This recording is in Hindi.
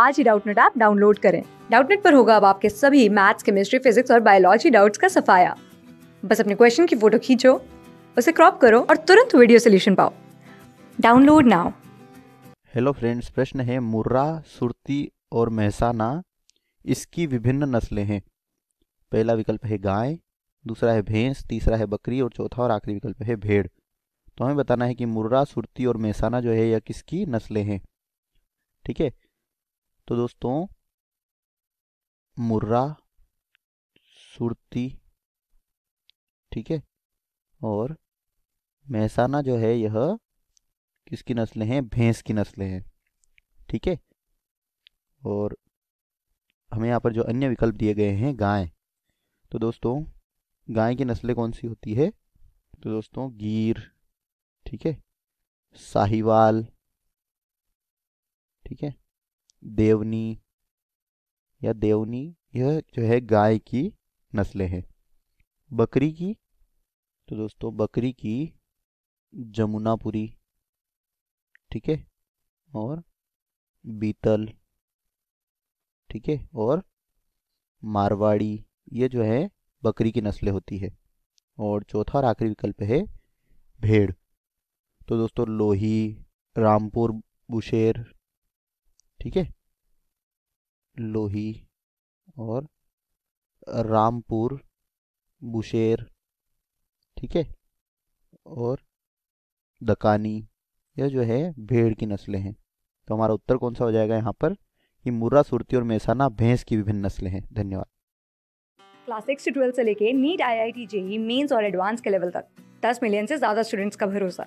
आज ही डाउटनेट ऐप डाउनलोड करें डाउटनेट पर होगा अब आपके सभी मैथ्स केमिस्ट्री फिजिक्स और बायोलॉजी डाउट्स का सफाया बस अपने क्वेश्चन की फोटो खींचो उसे क्रॉप करो और तुरंत वीडियो सोल्यूशन पाओ डाउनलोड नाउ हेलो फ्रेंड्स प्रश्न है मुर्रा सुरती और महसाना इसकी विभिन्न नस्लें हैं पहला विकल्प है गाय दूसरा है भैंस तीसरा है बकरी और चौथा और आखिरी विकल्प है भेड़ तो हमें बताना है कि मुर्रा सुरती और मेहसाना जो है यह किसकी नस्लें हैं ठीक है तो दोस्तों मुर्रा सुरती ठीक है और मेहसाना जो है यह किसकी नस्लें हैं भैंस की नस्लें हैं ठीक है और हमें यहाँ पर जो अन्य विकल्प दिए गए हैं गाय तो दोस्तों गाय की नस्लें कौन सी होती है तो दोस्तों गिर ठीक है साहिवाल ठीक है देवनी या देवनी यह जो है गाय की नस्लें हैं बकरी की तो दोस्तों बकरी की जमुनापुरी ठीक है और बीतल ठीक है और मारवाड़ी ये जो है बकरी की नस्लें होती है और चौथा और आखिरी विकल्प है भेड़ तो दोस्तों लोही रामपुर बुशेर ठीक है लोही और रामपुर बुशेर ठीक है और दकानी यह जो है भेड़ की नस्लें हैं तो हमारा उत्तर कौन सा हो जाएगा यहाँ पर कि मुर्रा सुरती और मेसाना भैंस की विभिन्न नस्लें हैं धन्यवाद क्लास सिक्स से ट्वेल्थ से लेके NEET I I T JEE mains और एडवांस के लेवल तक दस मिलियन से ज़्यादा स्टूडेंट्स का भरोसा